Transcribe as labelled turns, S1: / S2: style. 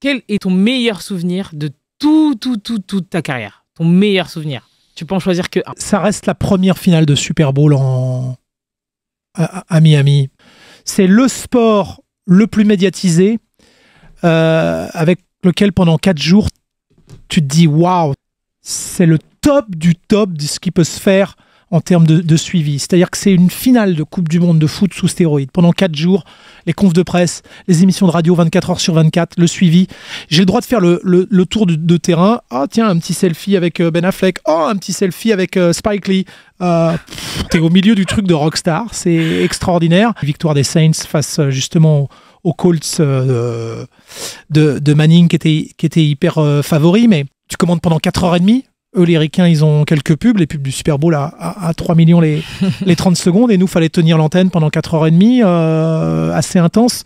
S1: Quel est ton meilleur souvenir de tout, tout, tout, toute ta carrière Ton meilleur souvenir
S2: Tu peux en choisir que Ça reste la première finale de Super Bowl en... à, Miami. C'est le sport le plus médiatisé, euh, avec lequel pendant quatre jours, tu te dis waouh, c'est le top du top de ce qui peut se faire en termes de, de suivi. C'est-à-dire que c'est une finale de Coupe du Monde de foot sous stéroïdes. Pendant 4 jours, les confs de presse, les émissions de radio 24 heures sur 24, le suivi. J'ai le droit de faire le, le, tour de, terrain. Ah oh, tiens, un petit selfie avec euh, Ben Affleck. Oh, un petit selfie avec euh, Spike Lee. Euh, T'es au milieu du truc de rockstar. C'est extraordinaire. Victoire des Saints face euh, justement aux Colts de, de, Manning qui était, qui était hyper favori, mais tu commandes pendant 4 et demie eux, les Ricains, ils ont quelques pubs, les pubs du Super Bowl à, 3 millions les, 30 secondes, et nous, fallait tenir l'antenne pendant 4h30, euh, assez intense.